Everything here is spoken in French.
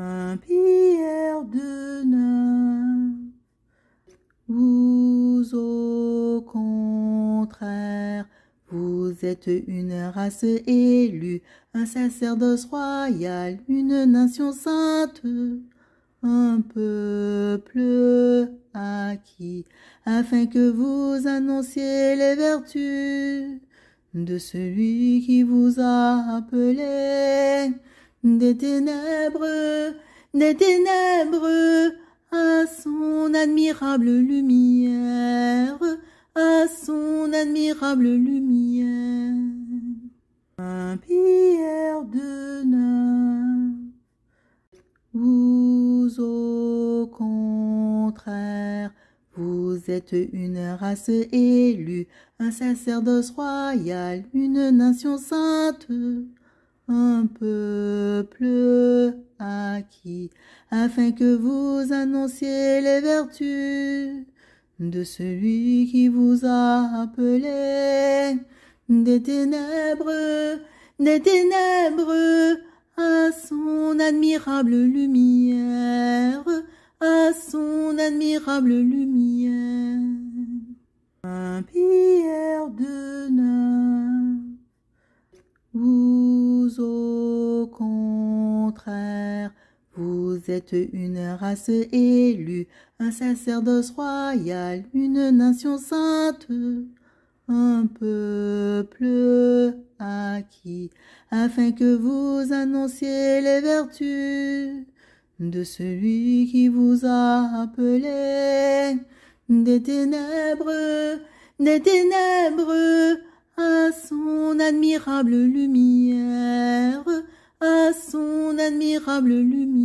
Un pierre de neuf, vous au contraire, vous êtes une race élue, un sacerdoce royal, une nation sainte, un peuple acquis, afin que vous annonciez les vertus de celui qui vous a appelé des ténèbres, des ténèbres, à son admirable lumière, à son admirable lumière. Un pierre de neuf, vous au contraire, vous êtes une race élue, un sacerdoce royal, une nation sainte un peuple acquis, afin que vous annonciez les vertus de celui qui vous a appelé des ténèbres, des ténèbres à son admirable lumière, à son admirable lumière. contraire, vous êtes une race élue, un sacerdoce royal, une nation sainte, un peuple acquis, afin que vous annonciez les vertus de celui qui vous a appelé des ténèbres, des ténèbres à son admirable lumière admirable lumière.